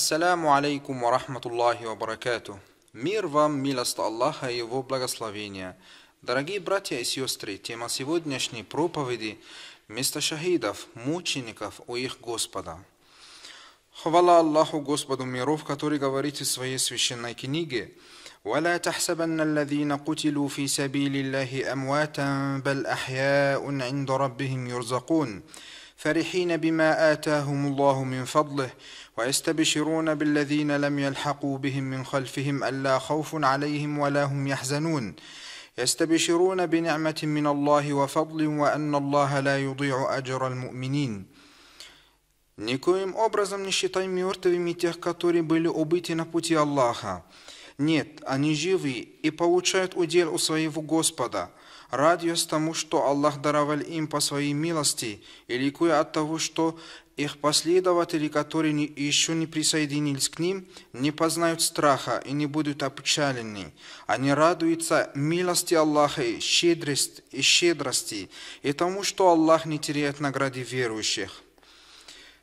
السلام عليكم ورحمة الله وبركاته баракату. Мир вам, милость Аллаха и Его благословения. Дорогие братья и сестры, тема сегодняшней проповеди – место шахидов, мучеников у их Господа. Хвала Аллаху Господу миров, который говорит в своей священной книге ولا تحسبن الذين قتلوا في سبيل الله أمواتا بل أحياء عند ربهم يرزقون فرحين بما آتاهم الله من فضله ويستبشرون بالذين لم يلحقوا بهم من خلفهم ألا خوف عليهم ولا هم يحزنون يستبشرون بنعمة من الله وفضل وأن الله لا يضيع أجر المؤمنين Никоим образом не считай мертвыми тех, которые были убиты на пути Аллаха. Нет, они живы и получают удел у своего Господа – радуясь тому, что Аллах даровал им по своей милости, и ликуя от того, что их последователи, которые не, еще не присоединились к ним, не познают страха и не будут опечалены. Они радуются милости Аллаха и щедрости, и щедрости, и тому, что Аллах не теряет награды верующих.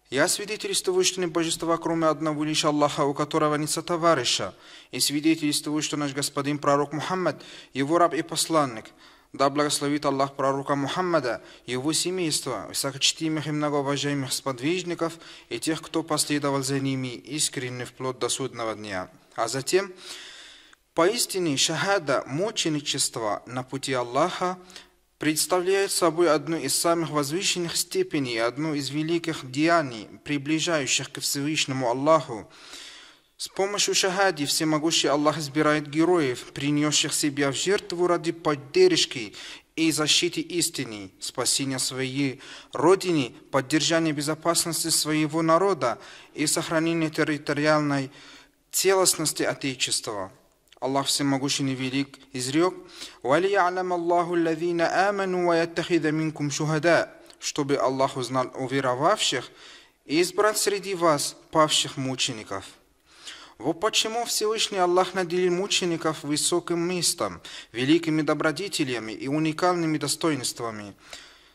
Я свидетельствую, что нет божества, кроме одного лишь Аллаха, у которого нет сотоварища, и свидетельствую, что наш господин пророк Мухаммад, его раб и посланник – да благословит Аллах пророка Мухаммада, его семейство, высокочтимых и многоуважаемых сподвижников и тех, кто последовал за ними искренне вплоть до судного дня. А затем, поистине, шахада, мученичество на пути Аллаха представляет собой одну из самых возвышенных степеней, одну из великих деяний, приближающих к Всевышнему Аллаху. С помощью шахади всемогущий Аллах избирает героев, принесших себя в жертву ради поддержки и защиты истины, спасения своей родины, поддержания безопасности своего народа и сохранения территориальной целостности Отечества. Аллах Всемогущий и Велик изрек «Валиялам Аллаху лавина аману ва яттахида минкум чтобы Аллах узнал уверовавших и избрал среди вас павших мучеников. Вот почему Всевышний Аллах наделил мучеников высоким местом, великими добродетелями и уникальными достоинствами.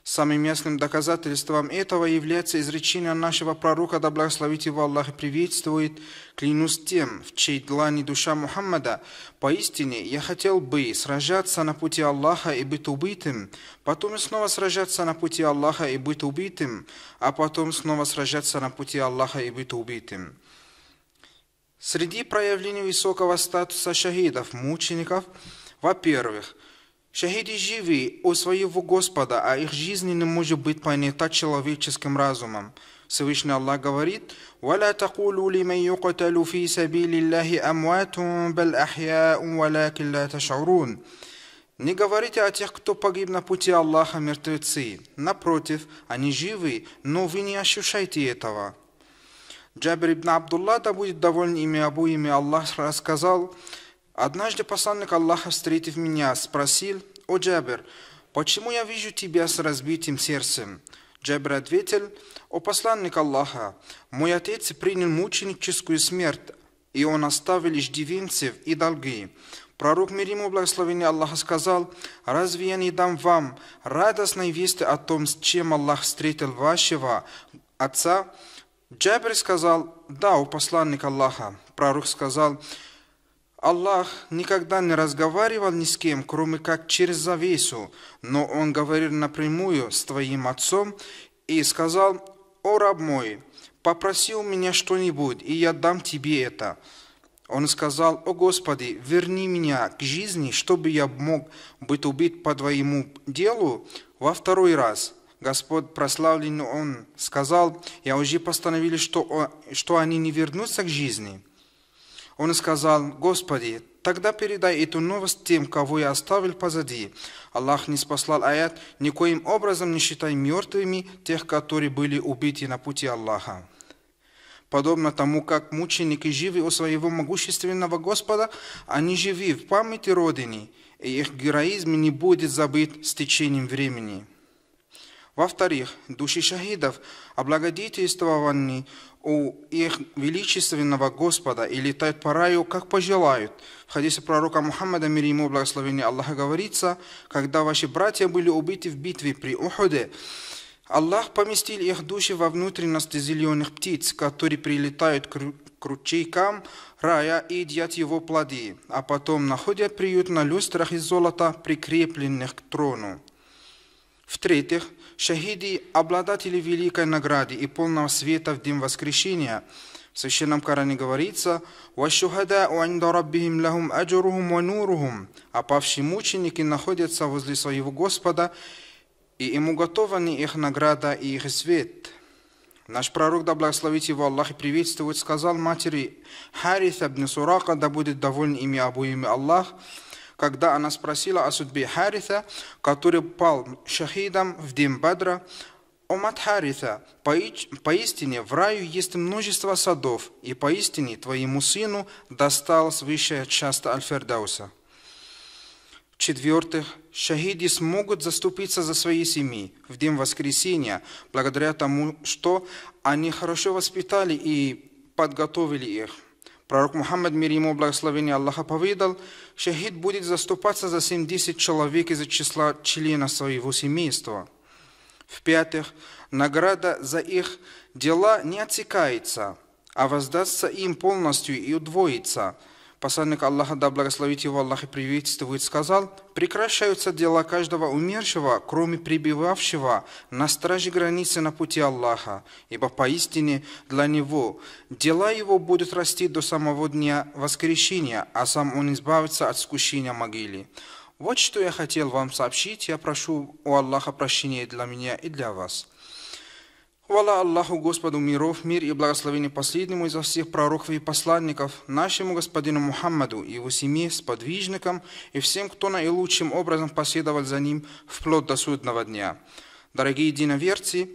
Самым ясным доказательством этого является изречение нашего пророка, да благословит его Аллах и приветствует, клянусь тем, в чьей длани душа Мухаммада. Поистине, я хотел бы сражаться на пути Аллаха и быть убитым, потом снова сражаться на пути Аллаха и быть убитым, а потом снова сражаться на пути Аллаха и быть убитым. Среди проявлений высокого статуса шахидов, мучеников, во-первых, шахиды живы у своего Господа, а их жизнь не может быть понята человеческим разумом. Всевышний Аллах говорит, وَلَا تَقُولُوا لِمَنْ يُقْتَلُ فِي سَبِيلِ اللَّهِ أَمْوَاتٌ بَلْ أَحْيَاءٌ وَلَكِنْ لَا تَشْعُرُونَ Не говорите о тех, кто погиб на пути Аллаха мертвецы. Напротив, они живы, но вы не ощущаете этого. Джабир ибн Абдулла, да будет доволен ими обоими. Аллах, рассказал, «Однажды посланник Аллаха, встретив меня, спросил, «О Джабир, почему я вижу тебя с разбитым сердцем?» Джабир ответил, «О посланник Аллаха, мой отец принял мученическую смерть, и он оставил иждивенцев и долги. Пророк мир ему благословение Аллаха сказал, «Разве я не дам вам радостной вести о том, с чем Аллах встретил вашего отца?» Джабир сказал, да, у посланника Аллаха. Пророк сказал, Аллах никогда не разговаривал ни с кем, кроме как через завесу, но Он говорил напрямую с твоим отцом и сказал, «О, раб мой, попроси у меня что-нибудь, и я дам тебе это». Он сказал, «О Господи, верни меня к жизни, чтобы я мог быть убит по твоему делу во второй раз». Господь прославлен Он, сказал, «Я уже постановили, что, что они не вернутся к жизни». Он сказал, «Господи, тогда передай эту новость тем, кого я оставил позади». Аллах не спасал аят, «Никоим образом не считай мертвыми тех, которые были убиты на пути Аллаха». Подобно тому, как мученики живы у своего могущественного Господа, они живы в памяти Родины, и их героизм не будет забыт с течением времени. Во-вторых, души шахидов, облагодетельствованы у их величественного Господа и летают по раю, как пожелают. В хадисе пророка Мухаммада, мир ему благословение Аллаха, говорится, когда ваши братья были убиты в битве при Ухуде, Аллах поместил их души во внутренности зеленых птиц, которые прилетают к ручейкам рая и едят его плоды, а потом находят приют на люстрах из золота, прикрепленных к трону. В-третьих, шахиды, обладатели великой награды и полного света в день воскрешения. В Священном Коране говорится «Вашухада уанда раббихим лахум аджурухум ва нурухум» А павшие мученики находятся возле своего Господа, и ему готованы их награда и их свет. Наш пророк, да благословит его Аллах и приветствует, сказал матери Хариса бн Сурака, да будет доволен ими обоими Аллах – когда она спросила о судьбе Хариса, который пал шахидом в день Бадра, Омат Хариса, поистине в раю есть множество садов, и поистине твоему сыну достал свыше часто Альфердауса. В-четвертых, шахиды смогут заступиться за свои семьи в день воскресения, благодаря тому, что они хорошо воспитали и подготовили их. Пророк Мухаммад, мир ему благословение Аллаха, поведал, шахид будет заступаться за 70 человек из числа членов своего семейства. В-пятых, награда за их дела не отсекается, а воздастся им полностью и удвоится – Посланник Аллаха, да благословит его Аллах и приветствует, сказал, «Прекращаются дела каждого умершего, кроме пребывавшего на страже границы на пути Аллаха, ибо поистине для него дела его будут расти до самого дня воскрешения, а сам он избавится от скучения могилы». Вот что я хотел вам сообщить, я прошу у Аллаха прощения для меня и для вас. Хвала Аллаху Господу миров, мир и благословение последнему из всех пророков и посланников, нашему господину Мухаммаду, его семье, сподвижникам и всем, кто наилучшим образом последовал за ним вплоть до судного дня. Дорогие единоверцы,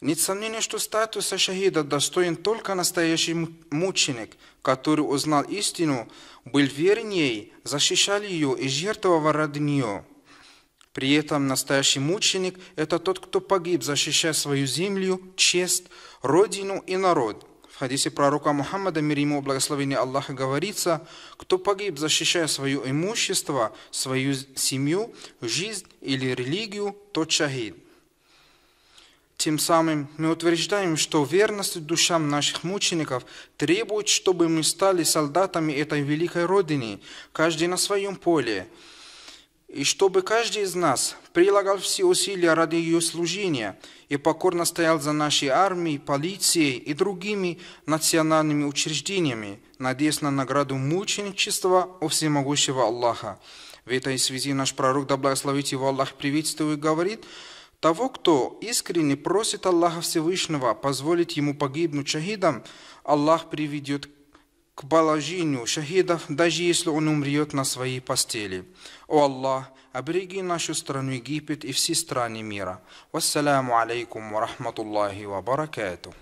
нет сомнения, что статуса шахида достоин только настоящий мученик, который узнал истину, был верен ей, защищал ее и жертвовал ради нее – при этом настоящий мученик – это тот, кто погиб, защищая свою землю, честь, родину и народ. В хадисе пророка Мухаммада, мир ему благословение Аллаха, говорится, кто погиб, защищая свое имущество, свою семью, жизнь или религию, тот шахид. Тем самым мы утверждаем, что верность душам наших мучеников требует, чтобы мы стали солдатами этой великой Родины, каждый на своем поле, и чтобы каждый из нас прилагал все усилия ради ее служения и покорно стоял за нашей армией, полицией и другими национальными учреждениями, надеясь на награду мученичества у всемогущего Аллаха. В этой связи наш пророк, да благословит его Аллах, приветствует, и говорит, того, кто искренне просит Аллаха Всевышнего позволить ему погибнуть шахидом, Аллах приведет к к положению шахидов, даже если он умрет на своей постели. О Аллах, обереги нашу страну Египет и все страны мира. Вассаламу алейкум ва рахматуллахи ва баракатух.